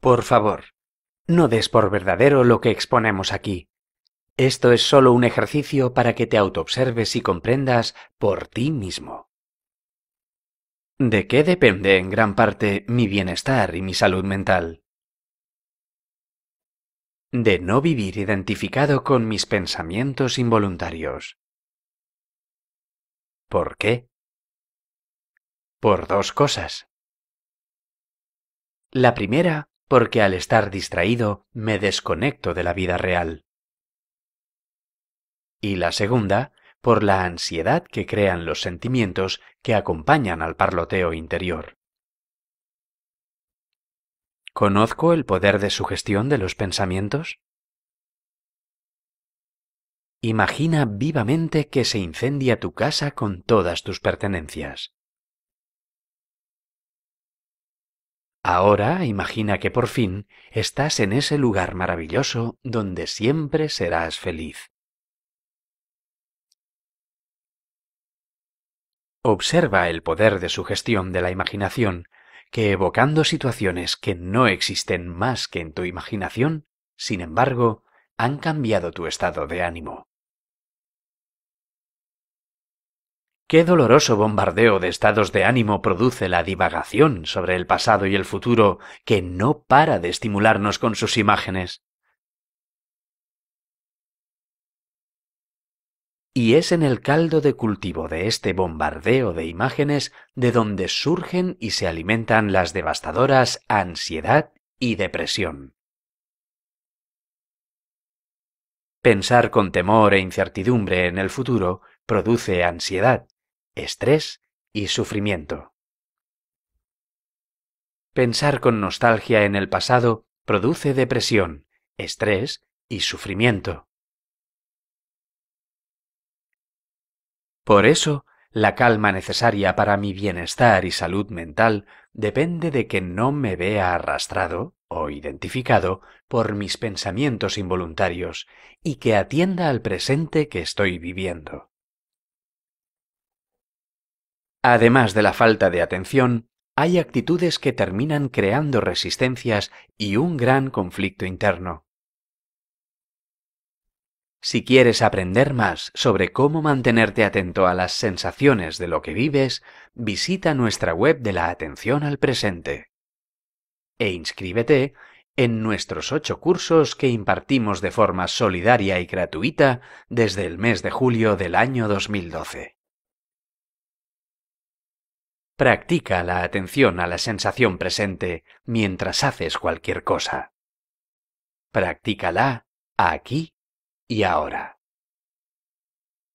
Por favor, no des por verdadero lo que exponemos aquí. Esto es solo un ejercicio para que te autoobserves y comprendas por ti mismo. ¿De qué depende en gran parte mi bienestar y mi salud mental? De no vivir identificado con mis pensamientos involuntarios. ¿Por qué? Por dos cosas. La primera porque al estar distraído me desconecto de la vida real. Y la segunda, por la ansiedad que crean los sentimientos que acompañan al parloteo interior. ¿Conozco el poder de sugestión de los pensamientos? Imagina vivamente que se incendia tu casa con todas tus pertenencias. Ahora imagina que por fin estás en ese lugar maravilloso donde siempre serás feliz. Observa el poder de sugestión de la imaginación, que evocando situaciones que no existen más que en tu imaginación, sin embargo, han cambiado tu estado de ánimo. Qué doloroso bombardeo de estados de ánimo produce la divagación sobre el pasado y el futuro que no para de estimularnos con sus imágenes. Y es en el caldo de cultivo de este bombardeo de imágenes de donde surgen y se alimentan las devastadoras ansiedad y depresión. Pensar con temor e incertidumbre en el futuro produce ansiedad, estrés y sufrimiento. Pensar con nostalgia en el pasado produce depresión, estrés y sufrimiento. Por eso, la calma necesaria para mi bienestar y salud mental depende de que no me vea arrastrado o identificado por mis pensamientos involuntarios y que atienda al presente que estoy viviendo. Además de la falta de atención, hay actitudes que terminan creando resistencias y un gran conflicto interno. Si quieres aprender más sobre cómo mantenerte atento a las sensaciones de lo que vives, visita nuestra web de la atención al presente e inscríbete en nuestros ocho cursos que impartimos de forma solidaria y gratuita desde el mes de julio del año 2012. Practica la atención a la sensación presente mientras haces cualquier cosa. Practícala aquí y ahora.